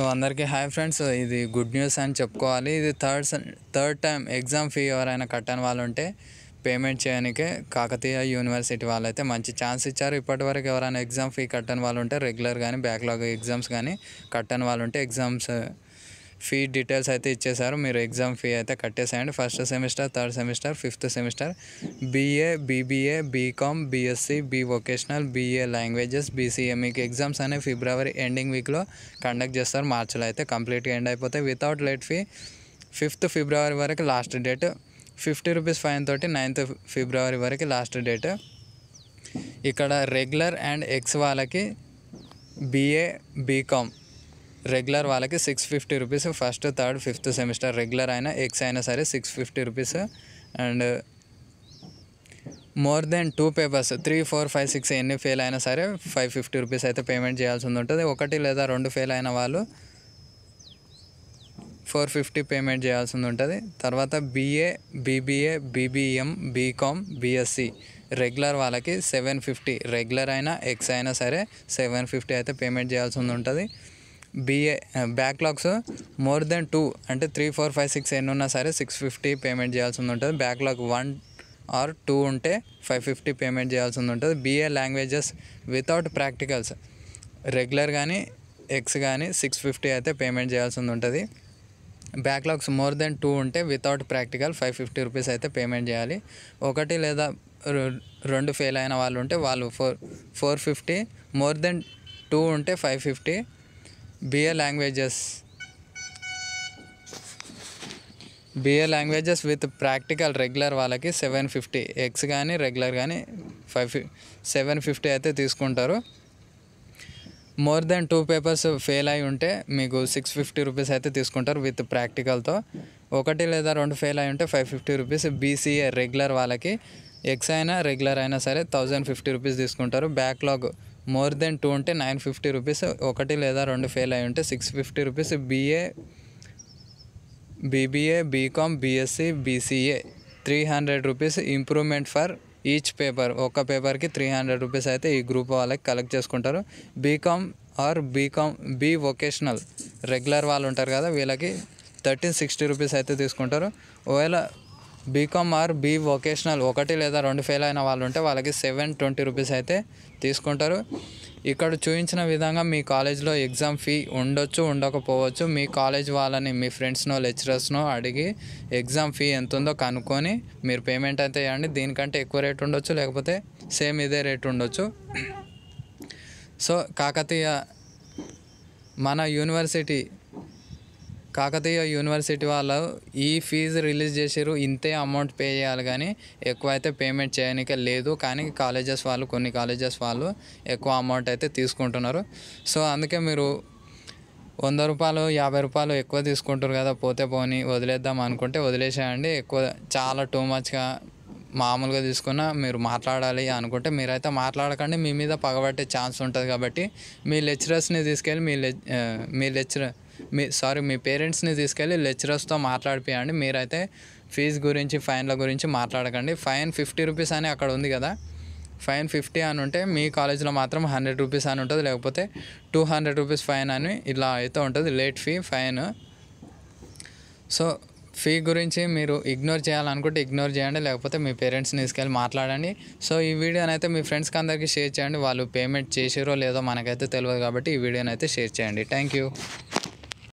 so అందరికీ hi friends ఇది good news అని చెప్పుకోవాలి ఇది third third time exam fee ఎవరైనా కట్టని వాళ్ళు ఉంటే పేమెంట్ చేయడానికి కాకతీయ యూనివర్సిటీ వాళ్ళైతే మంచి ఛాన్స్ ఇచ్చారు ఇప్పటివరకు ఎవరైనా ఎగ్జామ్ ఫీ కట్టని వాళ్ళు ఉంటే రెగ్యులర్ కానీ బ్యాక్లాగ్ ఎగ్జామ్స్ కానీ కట్టని వాళ్ళు ఉంటే ఎగ్జామ్స్ ఫీ డీటెయిల్స్ అయితే ఇచ్చేశారు మీరు ఎగ్జామ్ ఫీ అయితే కట్టేసేయండి first semester third semester fifth semester BA BBA BCom BSc B vocational BA languages BCA మీకు ఎగ్జామ్స్ అనేవి ఫిబ్రవరి ఎండింగ్ వీక్లో కండక్ట్ చేస్తారు మార్చిలో అయితే కంప్లీట్గా ఎండ్ అయిపోతాయి వితౌట్ లేట్ ఫీ ఫిఫ్త్ ఫిబ్రవరి వరకు last date fifty rupees fine తోటి నైన్త్ ఫిబ్రవరి వరకు లాస్ట్ డేట్ ఇక్కడ రెగ్యులర్ అండ్ ఎక్స్ వాళ్ళకి బీఏ బీకామ్ రెగ్యులర్ వాళ్ళకి six fifty rupees first third fifth semester regular అయినా ఎక్స్ అయినా సరే six fifty rupees and more than two papers three four five six ఎన్ని ఫెయిల్ అయినా సరే ఫైవ్ ఫిఫ్టీ రూపీస్ అయితే payment చేయాల్సి ఉంటుంది ఒకటి లేదా రెండు ఫెయిల్ అయిన వాళ్ళు ఫోర్ ఫిఫ్టీ పేమెంట్ చేయాల్సి ఉంటుంది తర్వాత BA BBA BBM BCom BSc regular వాళ్ళకి సెవెన్ ఫిఫ్టీ రెగ్యులర్ అయినా ఎక్స్ అయినా సరే సెవెన్ ఫిఫ్టీ అయితే పేమెంట్ చేయాల్సి ఉంటుంది BA backlogs more than two అంటే త్రీ ఫోర్ ఫైవ్ సిక్స్ ఎన్ని ఉన్నా సరే సిక్స్ ఫిఫ్టీ పేమెంట్ చేయాల్సి ఉంటుంది బ్యాక్లాగ్ వన్ ఆర్ టూ ఉంటే ఫైవ్ ఫిఫ్టీ పేమెంట్ చేయాల్సి ఉంటుంది BA languages without practicals regular కానీ ఎక్స్ కానీ సిక్స్ ఫిఫ్టీ అయితే పేమెంట్ చేయాల్సి ఉంటుంది బ్యాక్లాగ్స్ మోర్ దెన్ టూ ఉంటే without practical five fifty rupees అయితే పేమెంట్ చేయాలి ఒకటి లేదా రెండు ఫెయిల్ అయిన వాళ్ళు ఉంటే వాళ్ళు four four fifty more than two ఉంటే five fifty BA languages BA languages with practical regular వాళ్ళకి సెవెన్ ఫిఫ్టీ ఎక్స్ కానీ రెగ్యులర్ కానీ ఫైవ్ సెవెన్ ఫిఫ్టీ అయితే తీసుకుంటారు more than two papers fail అయి ఉంటే మీకు సిక్స్ ఫిఫ్టీ రూపీస్ అయితే తీసుకుంటారు విత్ ప్రాక్టికల్తో ఒకటి లేదా రెండు ఫెయిల్ అయి ఉంటే five fifty rupees BCA regular వాళ్ళకి ఎక్స్ అయినా రెగ్యులర్ అయినా సరే థౌజండ్ ఫిఫ్టీ రూపీస్ తీసుకుంటారు బ్యాక్లాగ్ మోర్ దెన్ టూ ఉంటే నైన్ ఫిఫ్టీ రూపీస్ ఒకటి లేదా రెండు ఫెయిల్ అయి ఉంటే six fifty rupees BA BBA BCom BSc BCA three hundred rupees improvement for each paper ఒక్క పేపర్కి త్రీ హండ్రెడ్ రూపీస్ అయితే ఈ గ్రూప్ వాళ్ళకి కలెక్ట్ చేసుకుంటారు BCom or BCom B vocational regular వాళ్ళు ఉంటారు కదా వీళ్ళకి థర్టీన్ సిక్స్టీ రూపీస్ అయితే తీసుకుంటారు ఒకవేళ బీకామ్ ఆర్ బీ వొకేషనల్ ఒకటి లేదా రెండు ఫెయిల్ అయిన వాళ్ళు ఉంటే వాళ్ళకి సెవెన్ ట్వంటీ రూపీస్ అయితే తీసుకుంటారు ఇక్కడ చూపించిన విధంగా మీ కాలేజ్లో ఎగ్జామ్ ఫీ ఉండొచ్చు ఉండకపోవచ్చు మీ కాలేజ్ వాళ్ళని మీ ఫ్రెండ్స్నో లెక్చరర్స్నో అడిగి ఎగ్జామ్ ఫీ ఎంత ఉందో కనుక్కొని మీరు పేమెంట్ అయితే ఇవ్వండి దీనికంటే ఎక్కువ రేట్ ఉండొచ్చు లేకపోతే సేమ్ ఇదే రేట్ ఉండొచ్చు సో కాకతీయ మన యూనివర్సిటీ కాకతీయ యూనివర్సిటీ వాళ్ళు ఈ ఫీజు రిలీజ్ చేసారు ఇంతే అమౌంట్ పే చేయాలి కానీ ఎక్కువ అయితే పేమెంట్ చేయడానికి లేదు కానీ కాలేజెస్ వాళ్ళు కొన్ని కాలేజెస్ వాళ్ళు ఎక్కువ అమౌంట్ అయితే తీసుకుంటున్నారు సో అందుకే మీరు వంద రూపాయలు యాభై రూపాయలు ఎక్కువ తీసుకుంటారు కదా పోతే పోని వదిలేద్దాం అనుకుంటే వదిలేసేయండి ఎక్కువ చాలా టూ మచ్గా మామూలుగా తీసుకున్న మీరు మాట్లాడాలి అనుకుంటే మీరైతే మాట్లాడకండి మీ మీద పగబట్టే ఛాన్స్ ఉంటుంది కాబట్టి మీ లెక్చరర్స్ని తీసుకెళ్ళి మీ లె మీ లెక్చరర్ మీ సారీ మీ పేరెంట్స్ని తీసుకెళ్ళి లెక్చరర్స్తో మాట్లాడిపియండి మీరైతే ఫీజు గురించి ఫైన్ల గురించి మాట్లాడకండి ఫైన్ ఫిఫ్టీ రూపీస్ అని అక్కడ ఉంది కదా ఫైన్ ఫిఫ్టీ అని ఉంటే మీ కాలేజీలో మాత్రం హండ్రెడ్ రూపీస్ అని ఉంటుంది లేకపోతే టూ హండ్రెడ్ రూపీస్ ఫైన్ అని ఇలా అయితే ఉంటుంది late fee fine so fee గురించి మీరు ఇగ్నోర్ చేయాలనుకుంటే ఇగ్నోర్ చేయండి లేకపోతే మీ పేరెంట్స్ని తీసుకెళ్ళి మాట్లాడండి సో ఈ వీడియోని అయితే మీ ఫ్రెండ్స్కి అందరికీ షేర్ చేయండి వాళ్ళు పేమెంట్ చేసారో లేదో మనకైతే తెలియదు కాబట్టి ఈ వీడియోని అయితే షేర్ చేయండి థ్యాంక్ యూ